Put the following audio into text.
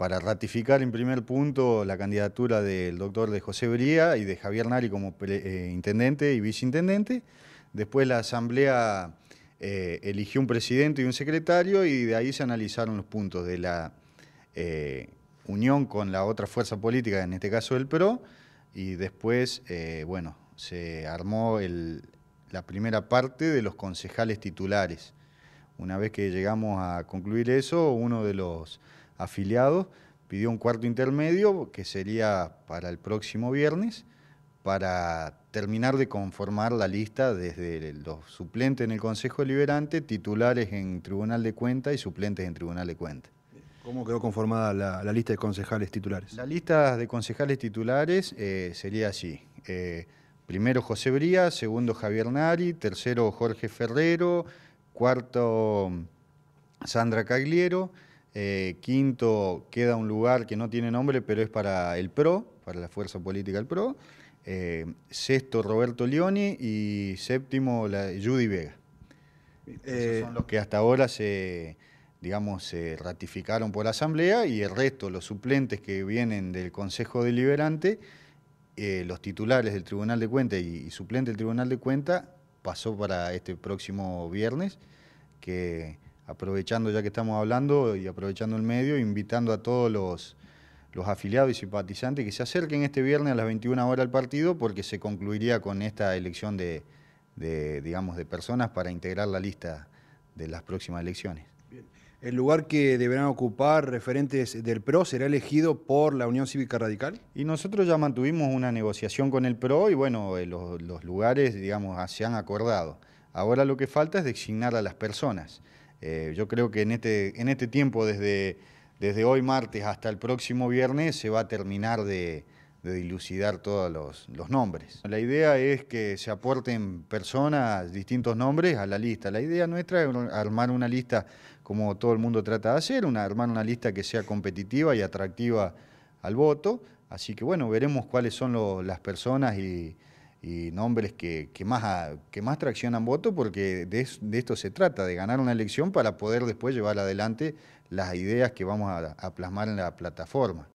para ratificar en primer punto la candidatura del doctor de José Bría y de Javier Nari como eh, intendente y viceintendente. Después la asamblea eh, eligió un presidente y un secretario y de ahí se analizaron los puntos de la eh, unión con la otra fuerza política, en este caso el PRO, y después, bueno, se armó la primera parte de los concejales titulares. Una vez que llegamos a concluir eso, uno de los afiliados, pidió un cuarto intermedio que sería para el próximo viernes, para terminar de conformar la lista desde los suplentes en el Consejo deliberante, titulares en Tribunal de Cuenta y suplentes en Tribunal de Cuenta. ¿Cómo quedó conformada la, lista de concejales titulares? La lista de concejales titulares eh, sería así. Eh, primero José Bría, segundo Javier Nari, tercero Jorge Ferrero, cuarto mm, Sandra Cagliero, eh, quinto, queda un lugar que no tiene nombre, pero es para el PRO, para la fuerza política el PRO. Eh, sexto, Roberto Leoni. Y séptimo, la, Judy Vega. Eh, son los que hasta ahora se, digamos, se ratificaron por la Asamblea y el resto, los suplentes que vienen del Consejo Deliberante, los titulares del Tribunal de Cuentas y, y, suplente del Tribunal de Cuentas, pasó para este próximo viernes, que aprovechando ya que estamos hablando y aprovechando el medio, invitando a todos los, afiliados y simpatizantes que se acerquen este viernes a las 21 horas al partido porque se concluiría con esta elección de, digamos, de personas para integrar la lista de las próximas elecciones. ¿El lugar que deberán ocupar referentes del PRO será elegido por la Unión Cívica Radical? Y nosotros ya mantuvimos una negociación con el PRO y bueno, eh, los, los lugares, digamos, se han acordado. Ahora lo que falta es designar a las personas. Eh, yo creo que en este, en este tiempo, desde, desde hoy martes hasta el próximo viernes, se va a terminar de, de dilucidar todos los, los, nombres. La idea es que se aporten personas, distintos nombres a la lista. La idea nuestra es armar una lista como todo el mundo trata de hacer, una, armar una lista que sea competitiva y atractiva al voto. Así que bueno, veremos cuáles son las personas y y nombres que, que, más, que más traccionan voto porque de, esto se trata, de ganar una elección para poder después llevar adelante las ideas que vamos a plasmar en la plataforma.